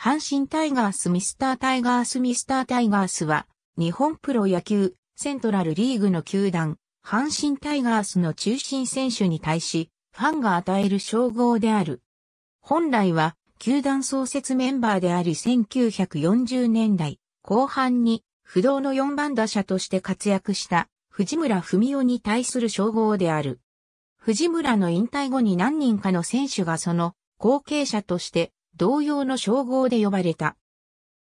阪神タイガースミスタータイガースミスタータイガースは、日本プロ野球、セントラルリーグの球団、阪神タイガースの中心選手に対し、ファンが与える称号である。本来は、球団創設メンバーであり1940年代後半に不動の4番打者として活躍した藤村文夫に対する称号である。藤村の引退後に何人かの選手がその後継者として同様の称号で呼ばれた。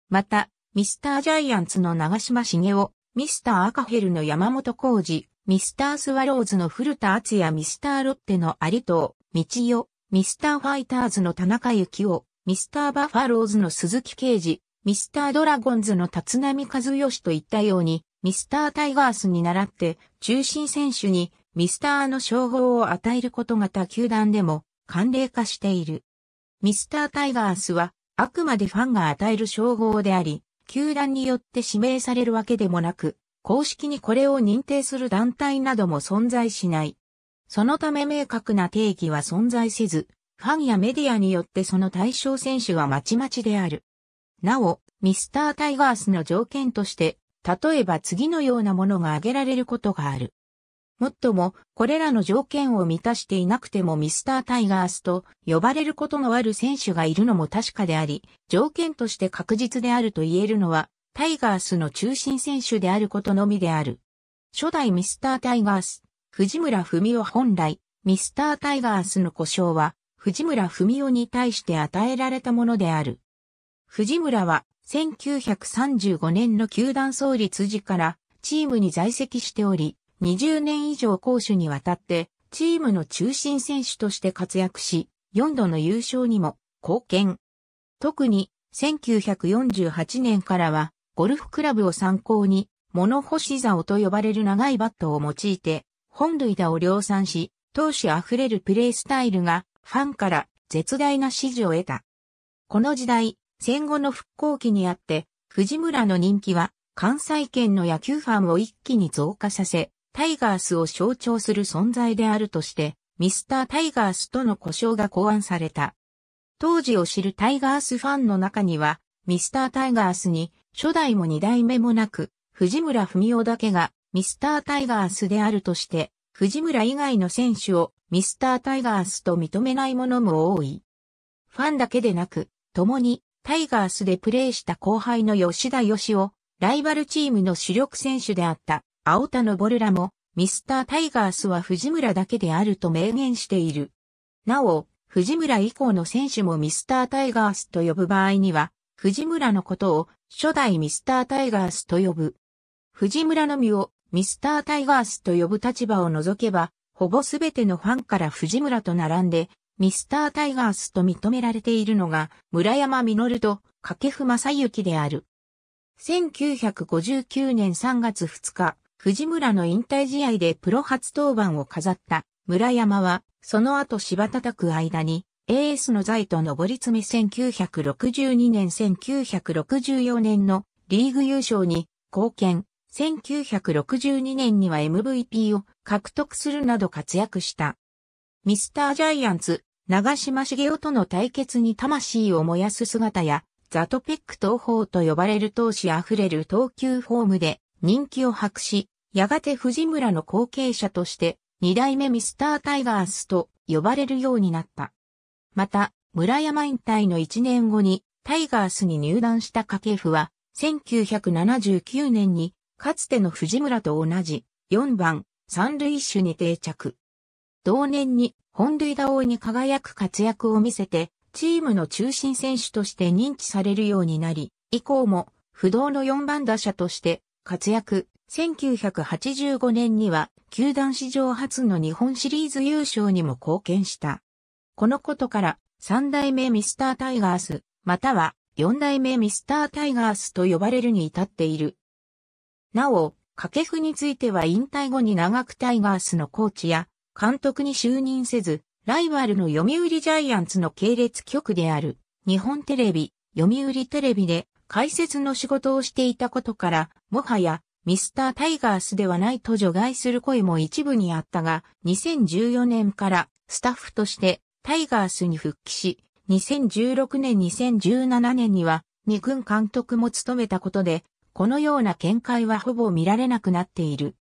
また、ミスタージャイアンツの長島茂雄、ミスター赤ヘルの山本浩二、ミスタースワローズの古田敦也、ミスターロッテの有藤、道代、ミスターファイターズの田中幸雄、ミスターバファローズの鈴木啓治、ミスタードラゴンズの立浪和義といったように、ミスタータイガースに倣って、中心選手にミスターの称号を与えることが他球団でも慣例化している。ミスタータイガースは、あくまでファンが与える称号であり、球団によって指名されるわけでもなく、公式にこれを認定する団体なども存在しない。そのため明確な定義は存在せず、ファンやメディアによってその対象選手はまちまちである。なお、ミスタータイガースの条件として、例えば次のようなものが挙げられることがある。もっとも、これらの条件を満たしていなくてもミスタータイガースと呼ばれることのある選手がいるのも確かであり、条件として確実であると言えるのは、タイガースの中心選手であることのみである。初代ミスタータイガース、藤村文夫本来、ミスタータイガースの故障は、藤村文夫に対して与えられたものである。藤村は、1935年の球団創立時から、チームに在籍しており、20年以上攻守にわたって、チームの中心選手として活躍し、4度の優勝にも貢献。特に、1948年からは、ゴルフクラブを参考に、物干し竿と呼ばれる長いバットを用いて、本塁打を量産し、投手溢れるプレースタイルが、ファンから絶大な支持を得た。この時代、戦後の復興期にあって、藤村の人気は、関西圏の野球ファンを一気に増加させ、タイガースを象徴する存在であるとして、ミスタータイガースとの呼称が考案された。当時を知るタイガースファンの中には、ミスタータイガースに初代も二代目もなく、藤村文夫だけがミスタータイガースであるとして、藤村以外の選手をミスタータイガースと認めないものも多い。ファンだけでなく、共にタイガースでプレーした後輩の吉田義をライバルチームの主力選手であった青田昇らも、ミスタータイガースは藤村だけであると明言している。なお、藤村以降の選手もミスタータイガースと呼ぶ場合には、藤村のことを初代ミスタータイガースと呼ぶ。藤村のみをミスタータイガースと呼ぶ立場を除けば、ほぼすべてのファンから藤村と並んで、ミスタータイガースと認められているのが、村山実と掛布正幸である。1959年3月2日、藤村の引退試合でプロ初登板を飾った村山は、その後芝叩く間に、エースの在と上り詰め1962年1964年のリーグ優勝に貢献、1962年には MVP を獲得するなど活躍した。ミスタージャイアンツ、長島茂雄との対決に魂を燃やす姿や、ザトペック投法と呼ばれる闘志あふれる投球フォームで人気を博し、やがて藤村の後継者として、二代目ミスタータイガースと呼ばれるようになった。また、村山引退の1年後に、タイガースに入団した掛布は、1979年に、かつての藤村と同じ、4番、三塁手に定着。同年に、本塁打王に輝く活躍を見せて、チームの中心選手として認知されるようになり、以降も、不動の4番打者として、活躍、1985年には球団史上初の日本シリーズ優勝にも貢献した。このことから三代目ミスタータイガース、または四代目ミスタータイガースと呼ばれるに至っている。なお、掛布については引退後に長くタイガースのコーチや監督に就任せず、ライバルの読売ジャイアンツの系列局である日本テレビ、読売テレビで解説の仕事をしていたことから、もはやミスタータイガースではないと除外する声も一部にあったが、2014年からスタッフとしてタイガースに復帰し、2016年2017年には2軍監督も務めたことで、このような見解はほぼ見られなくなっている。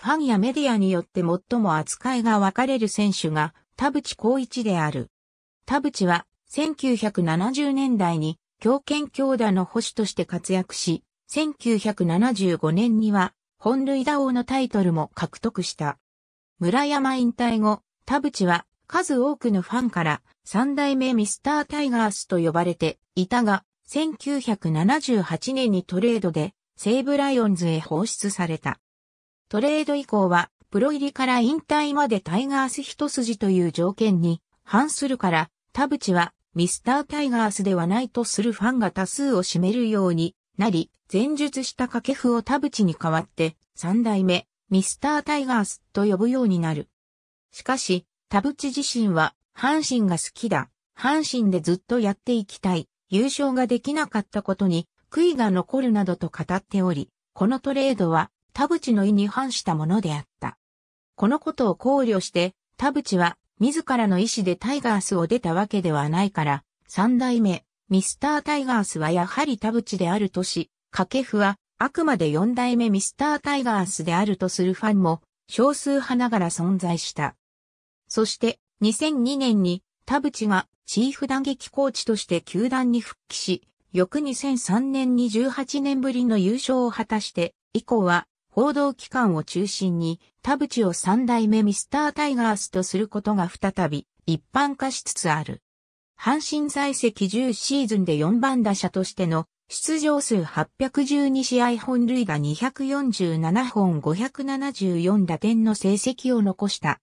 ファンやメディアによって最も扱いが分かれる選手が田淵光一である。田淵は1970年代に強権強打の保守として活躍し、1975年には本塁打王のタイトルも獲得した。村山引退後、田淵は数多くのファンから三代目ミスタータイガースと呼ばれていたが、1978年にトレードで西武ライオンズへ放出された。トレード以降はプロ入りから引退までタイガース一筋という条件に反するから、田淵はミスタータイガースではないとするファンが多数を占めるようになり、前述した掛布を田淵に代わって、三代目、ミスタータイガースと呼ぶようになる。しかし、田淵自身は、阪神が好きだ。阪神でずっとやっていきたい。優勝ができなかったことに、悔いが残るなどと語っており、このトレードは、田淵の意に反したものであった。このことを考慮して、田淵は、自らの意思でタイガースを出たわけではないから、三代目、ミスタータイガースはやはり田淵であるとし、掛布はあくまで四代目ミスタータイガースであるとするファンも少数派ながら存在した。そして2002年に田淵がチーフ打撃コーチとして球団に復帰し、翌2003年に18年ぶりの優勝を果たして、以降は報道機関を中心に田淵を三代目ミスタータイガースとすることが再び一般化しつつある。阪神在籍10シーズンで4番打者としての出場数812試合本塁打247本574打点の成績を残した。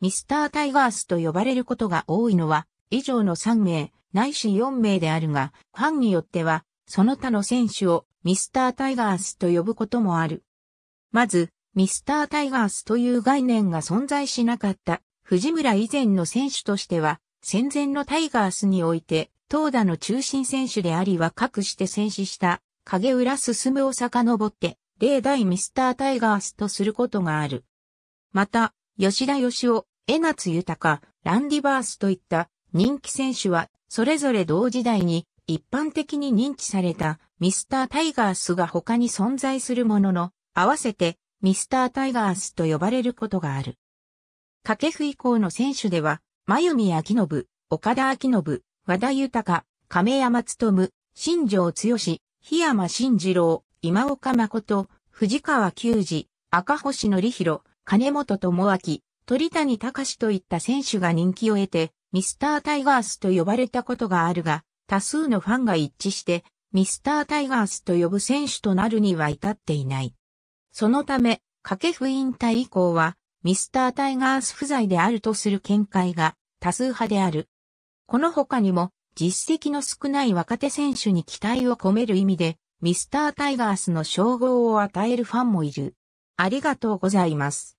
ミスタータイガースと呼ばれることが多いのは、以上の3名、ないし4名であるが、ファンによっては、その他の選手をミスタータイガースと呼ぶこともある。まず、ミスタータイガースという概念が存在しなかった藤村以前の選手としては、戦前のタイガースにおいて、投打の中心選手であり若くして戦死した影浦進を遡って、例代ミスタータイガースとすることがある。また、吉田義雄、江夏豊、ランディバースといった人気選手は、それぞれ同時代に一般的に認知されたミスタータイガースが他に存在するものの、合わせてミスタータイガースと呼ばれることがある。掛布以降の選手では、真由美明信、岡田明信、和田豊、亀山勤、新庄剛志、檜山慎二郎、今岡誠、藤川球児、赤星則弘、金本智明、鳥谷隆といった選手が人気を得て、ミスタータイガースと呼ばれたことがあるが、多数のファンが一致して、ミスタータイガースと呼ぶ選手となるには至っていない。そのため、掛布引退以降は、ミスター・タイガース不在であるとする見解が多数派である。この他にも、実績の少ない若手選手に期待を込める意味で、ミスター・タイガースの称号を与えるファンもいる。ありがとうございます。